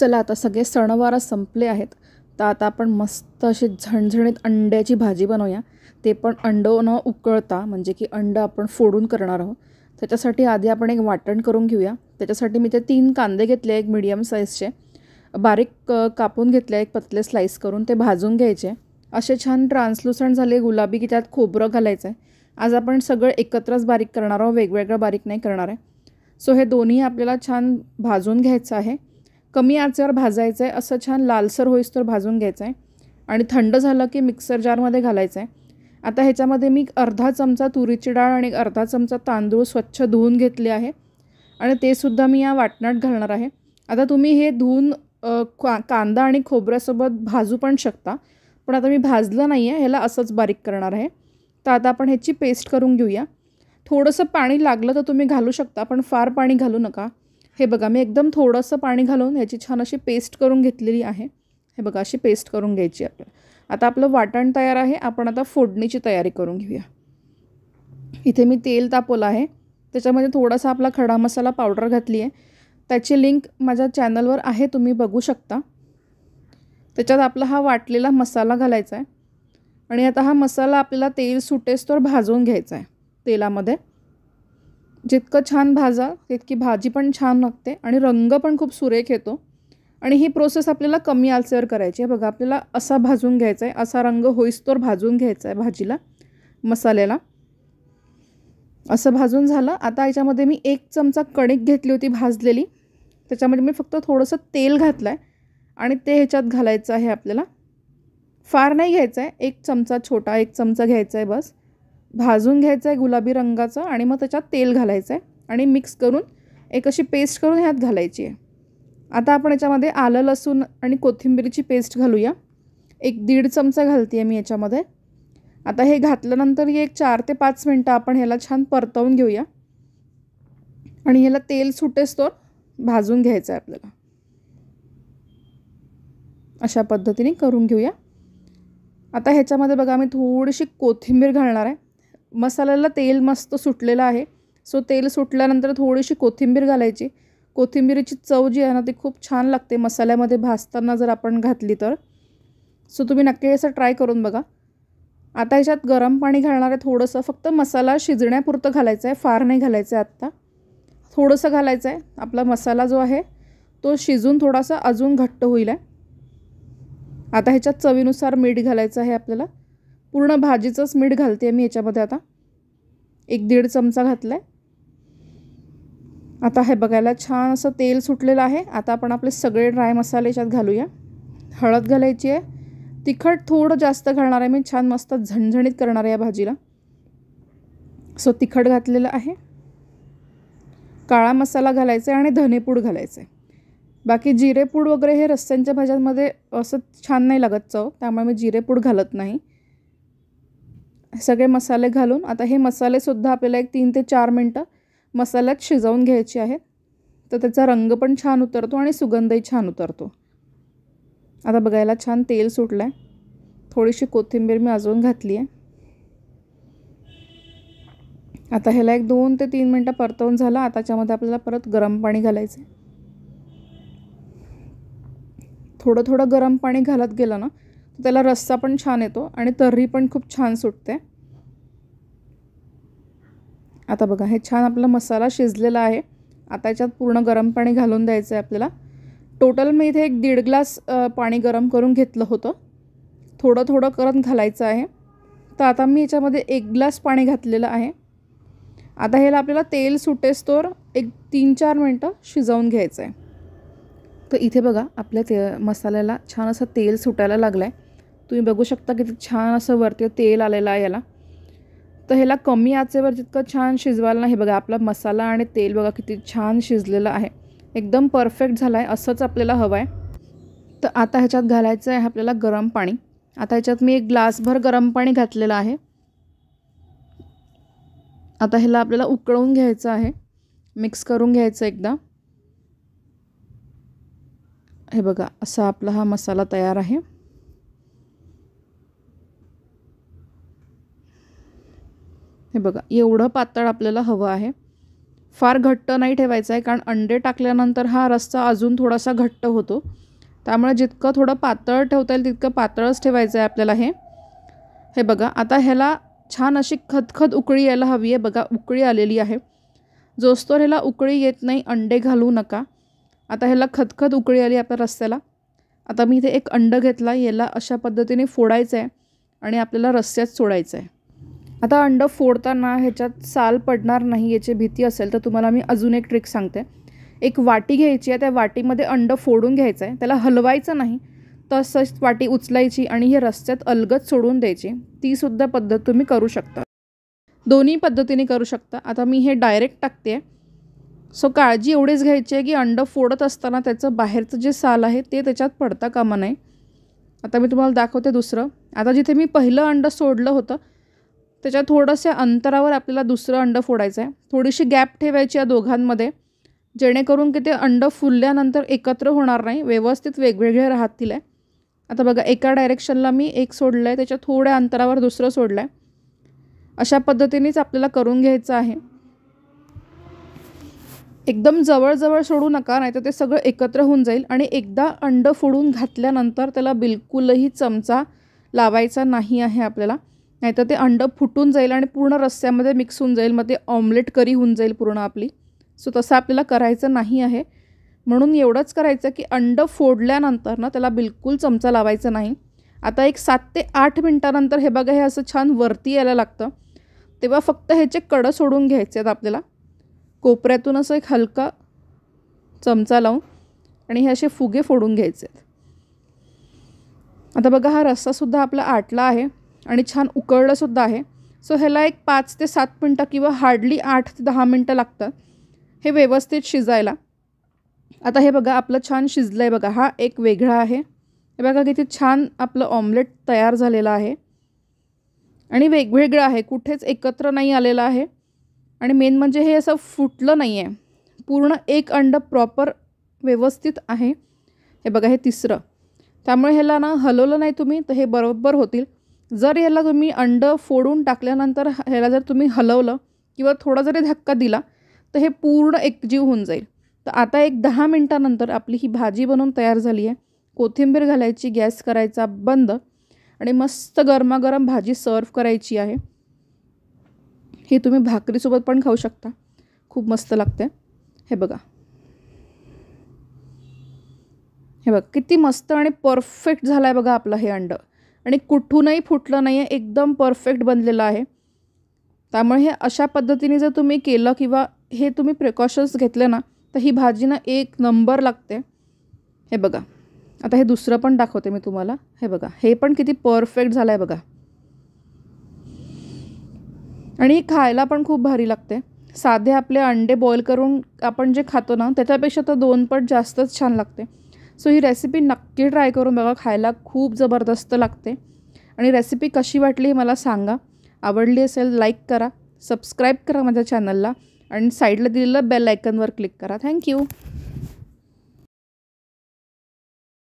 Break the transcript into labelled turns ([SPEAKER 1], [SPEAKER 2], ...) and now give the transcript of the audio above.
[SPEAKER 1] चला आता सगळे सणवार संपले आहेत तर आता आपण मस्त असे झणझणीत अंड्याची भाजी बनवूया ते पण अंडं न उकळता म्हणजे की अंडं आपण फोडून करणार आहोत त्याच्यासाठी आधी आपण एक वाटण करून घेऊया त्याच्यासाठी मी ते तीन कांदे घेतले एक मिडियम साईजचे बारीक कापून घेतले एक पतले स्लाईस करून ते भाजून घ्यायचे असे छान ट्रान्सलुसंट झाले गुलाबी की त्यात खोबरं घालायचं आहे आज आपण सगळं एकत्रच बारीक करणार आहोत वेगवेगळं बारीक नाही करणार आहे सो हे दोन्ही आपल्याला छान भाजून घ्यायचं आहे कमी आचेवर भाजायचं आहे असं छान लालसर होईस तर भाजून घ्यायचं आहे आणि थंड झालं की मिक्सर जारमध्ये घालायचं आहे आता ह्याच्यामध्ये मी अर्धा चमचा तुरीची डाळ आणि अर्धा चमचा तांदूळ स्वच्छ धुवून घेतले आहे आणि ते सुद्धा मी या वाटणात घालणार आहे आता तुम्ही हे धुवून कांदा आणि खोबऱ्यासोबत भाजू पण शकता पण आता मी भाजलं नाही आहे ह्याला असंच बारीक करणार आहे तर आता आपण ह्याची पेस्ट करून घेऊया थोडंसं पाणी लागलं तर तुम्ही घालू शकता पण फार पाणी घालू नका हे बघा मी एकदम थोडंसं पाणी घालून याची छान अशी पेस्ट करून घेतलेली आहे हे बघा अशी पेस्ट करून घ्यायची आपल्याला आता आपलं वाटण तयार आहे आपण आता फोडणीची तयारी करून घेऊया इथे मी तेल तापवलं आहे त्याच्यामध्ये थोडासा आपला खडा मसाला पावडर घातली आहे त्याची लिंक माझ्या चॅनलवर आहे तुम्ही बघू शकता त्याच्यात आपला हा वाटलेला मसाला घालायचा आहे आणि आता हा मसाला आपल्याला तेल सुटेस तर भाजून घ्यायचा आहे तेलामध्ये जितकं छान भाजा तितकी भाजी पण छान लागते आणि रंग पण खूप सुरेख येतो आणि ही प्रोसेस आपल्याला कमी आलसेवर करायची आहे बघा आपल्याला असा भाजून घ्यायचा आहे असा रंग होईस्तोर भाजून घ्यायचा आहे भाजीला मसाल्याला असं भाजून झालं आता याच्यामध्ये मी एक चमचा कणिक घेतली होती भाजलेली त्याच्यामध्ये मी फक्त थोडंसं तेल घातलं आहे आणि ते ह्याच्यात घालायचं आहे आपल्याला फार नाही घ्यायचं आहे एक चमचा छोटा एक चमचा घ्यायचा आहे बस भाजून घ्यायचं आहे गुलाबी रंगाचं आणि मग त्याच्यात तेल घालायचं आहे आणि मिक्स करून एक अशी पेस्ट करून ह्यात घालायची आहे आता आपण याच्यामध्ये आलं लसूण आणि कोथिंबीरची पेस्ट घालूया एक दीड चमचा घालते आहे मी याच्यामध्ये आता हे घातल्यानंतर हे एक चार ते पाच मिनटं आपण ह्याला छान परतवून घेऊया आणि ह्याला तेल सुटेस तो भाजून घ्यायचं आहे आपल्याला अशा पद्धतीने करून घेऊया आता ह्याच्यामध्ये बघा मी थोडीशी कोथिंबीर घालणार आहे मसाल्याला तेल मस्त सुटलेलं आहे सो तेल सुटल्यानंतर थोडीशी कोथिंबीर घालायची कोथिंबीरीची चव जी आहे ना ती खूप छान लागते मसाल्यामध्ये भाजताना जर आपण घातली तर सो तुम्ही नक्की असं ट्राय करून बघा आता ह्याच्यात गरम पाणी घालणार आहे थोडंसं फक्त मसाला शिजण्यापुरतं घालायचं आहे फार नाही घालायचं आहे आत्ता थोडंसं घालायचं आहे आपला मसाला जो आहे तो शिजून थोडासा अजून घट्ट होईल आहे आता ह्याच्यात चवीनुसार मीठ घालायचं आहे आपल्याला पूर्ण भाजीचंच मीठ घालते आहे मी याच्यामध्ये आता एक दीड चमचा घातला आहे आता हे बघायला छान असं तेल सुटलेलं आहे आता आपण आपले सगळे ड्राय मसाले याच्यात घालूया हळद घालायची आहे तिखट थोडं जास्त घालणार आहे मी छान मस्त झणझणीत करणार आहे या भाजीला सो तिखट घातलेलं आहे काळा मसाला घालायचा आहे आणि धनेपूड घालायचं आहे बाकी जिरेपूड वगैरे हे रस्त्यांच्या भाज्यांमध्ये असं छान नाही लागत चव त्यामुळे मी जिरेपूड घालत नाही सगळे मसाले घालून आता हे मसालेसुद्धा आपल्याला एक तीन ते चार मिनटं मसाल्यात शिजवून घ्यायचे आहेत तर त्याचा रंग पण छान उतरतो आणि सुगंधही छान उतरतो आता बघायला छान तेल सुटलं आहे थोडीशी कोथिंबीर मी अजून घातली आहे आता ह्याला एक दोन ते तीन मिनटं परतवून झालं आता त्याच्यामध्ये आपल्याला परत गरम पाणी घालायचं आहे थोडं थोडं गरम पाणी घालत गेलं ना त्याला रस्सा पण छान येतो आणि तर्री पण खूप छान सुटते आता बघा हे छान आपला मसाला शिजलेला आहे आता याच्यात पूर्ण गरम पाणी घालून द्यायचं आहे आपल्याला टोटल मी इथे एक दीड ग्लास पाणी गरम करून घेतलं होतं थोडं थोडं करत घालायचं आहे तर आता मी याच्यामध्ये एक ग्लास पाणी घातलेलं आहे आता ह्याला आपल्याला तेल सुटेस्तोर एक तीन चार मिनटं शिजवून घ्यायचं आहे तर इथे बघा आपल्या ते मसाल्याला छान असं तेल सुटायला लागलं आहे तुम्ही बघू शकता किती छान असं वरती तेल आलेलं आहे याला तर ह्याला कमी आचेवर जितकं छान शिजवायला नाही बघा आपला मसाला आणि तेल बघा किती छान शिजलेलं आहे एकदम परफेक्ट झाला आहे असंच आपल्याला हवं आहे तर आता ह्याच्यात घालायचं आहे आपल्याला गरम पाणी आता ह्याच्यात मी एक ग्लासभर गरम पाणी घातलेलं आहे आता ह्याला आपल्याला उकळवून घ्यायचं आहे मिक्स करून घ्यायचं एकदा हे बघा असा आपला हा मसाला तयार आहे हे बघा एवढं पातळ आपल्याला हवं आहे फार घट्ट नाही ठेवायचं आहे कारण अंडे टाकल्यानंतर हा रस्सा अजून थोडासा घट्ट होतो त्यामुळे जितकं थोडं पातळ ठेवता येईल तितकं पातळच ठेवायचं आहे आपल्याला हे हे बघा आता ह्याला छान अशी खतखत उकळी यायला हवी आहे बघा उकळी आलेली आहे जोस्तोर ह्याला उकळी येत नाही अंडे घालू नका आता ह्याला खतखत उकळी आली आपल्या रस्त्याला आता मी इथे एक अंड घेतला याला अशा पद्धतीने फोडायचं आहे आणि आपल्याला रस्त्यात सोडायचं आहे आता अंडं फोडताना ह्याच्यात साल पडणार नाही याची भीती असेल तर तुम्हाला मी अजून एक ट्रिक सांगते एक वाटी घ्यायची आहे त्या वाटीमध्ये अंडं फोडून घ्यायचं आहे त्याला हलवायचं नाही तसंच वाटी उचलायची आणि हे रस्त्यात अलगत सोडून द्यायची तीसुद्धा पद्धत तुम्ही करू शकता दोन्ही पद्धतीने करू शकता आता मी हे डायरेक्ट टाकते सो काळजी एवढीच घ्यायची आहे की अंडं फोडत असताना त्याचं बाहेरचं जे साल आहे ते त्याच्यात पडता कामा नये आता मी तुम्हाला दाखवते दुसरं आता जिथे मी पहिलं अंडं सोडलं होतं त्याच्या थोडंसं अंतरावर आपल्याला दुसरं अंडं फोडायचं आहे थोडीशी गॅप ठेवायची या दोघांमध्ये जेणेकरून की ते अंड फुलल्यानंतर एकत्र होणार नाही व्यवस्थित वेगवेगळे राहतील आहे आता बघा एका डायरेक्शनला मी एक सोडलं आहे त्याच्या थोड्या अंतरावर दुसरं सोडलं आहे अशा पद्धतीनेच आपल्याला करून घ्यायचं आहे एकदम जवळजवळ सोडू नका नाहीतर ते सगळं एकत्र होऊन जाईल आणि एकदा अंड फोडून घातल्यानंतर त्याला बिलकुलही चमचा लावायचा नाही आहे आपल्याला नाहीतर ते अंडं फुटून जाईल आणि पूर्ण रस्स्यामध्ये मिक्स होऊन जाईल मग ते ऑमलेट करी होऊन जाईल पूर्ण आपली सो तसं आपल्याला करायचं नाही आहे म्हणून एवढंच करायचं की अंडं फोडल्यानंतर ना त्याला बिलकुल चमचा लावायचा नाही आता एक सात ते आठ मिनटानंतर हे बघा हे असं छान वरती यायला लागतं तेव्हा फक्त ह्याचे कडं सोडून घ्यायचे आहेत आपल्याला कोपऱ्यातून असं एक हलका चमचा लावून आणि हे असे फुगे फोडून घ्यायचे आहेत आता बघा हा रस्सासुद्धा आपला आटला आहे आणि छान उकळलंसुद्धा आहे सो ह्याला एक पाच ते सात मिनटं किंवा हार्डली आठ ते दहा मिनटं लागतात हे व्यवस्थित शिजायला आता हे बघा आपलं छान शिजलं आहे बघा हा एक वेगळा आहे हे बघा किती छान आपलं ऑमलेट तयार झालेलं आहे आणि वेगवेगळं आहे कुठेच एकत्र नाही आलेलं आहे आणि मेन म्हणजे हे असं फुटलं नाही आहे पूर्ण एक अंड प्रॉपर व्यवस्थित आहे हे बघा हे तिसरं त्यामुळे ह्याला ना हलवलं नाही तुम्ही तर हे बरोबर होतील जर याला तुम्ही अंडं फोडून टाकल्यानंतर ह्याला जर तुम्ही हलवलं किंवा थोडा जरी धक्का दिला तर हे पूर्ण एकजीव होऊन जाईल तर आता एक दहा मिनटानंतर आपली ही भाजी बनवून तयार झाली आहे कोथिंबीर घालायची गॅस करायचा बंद आणि मस्त गरमागरम भाजी सर्व करायची आहे हे तुम्ही भाकरीसोबत पण खाऊ शकता खूप मस्त लागते हे बघा हे बघा किती मस्त आणि परफेक्ट झालं आहे बघा आपलं हे अंडं आणि कुठूनही फुटलं नाही आहे एकदम परफेक्ट बनलेलं आहे त्यामुळे हे अशा पद्धतीने जर तुम्ही केलं किंवा हे तुम्ही प्रिकॉशन्स घेतले ना तर ही भाजी ना एक नंबर लागते हे बघा आता हे दुसरं पण दाखवते मी तुम्हाला हे बघा हे पण किती परफेक्ट झालं आहे बघा आणि खायला पण खूप भारी लागते साधे आपले अंडे बॉईल करून आपण जे खातो ना त्याच्यापेक्षा तर दोन पट जास्तच छान लागते सो ही रेसिपी नक्की ट्राय करून बघा खायला खूप जबरदस्त लागते आणि रेसिपी कशी वाटली मला सांगा आवडली असेल लाईक करा सबस्क्राईब करा माझ्या चॅनलला आणि साईडला दिलेलं बेल आयकनवर क्लिक करा थँक्यू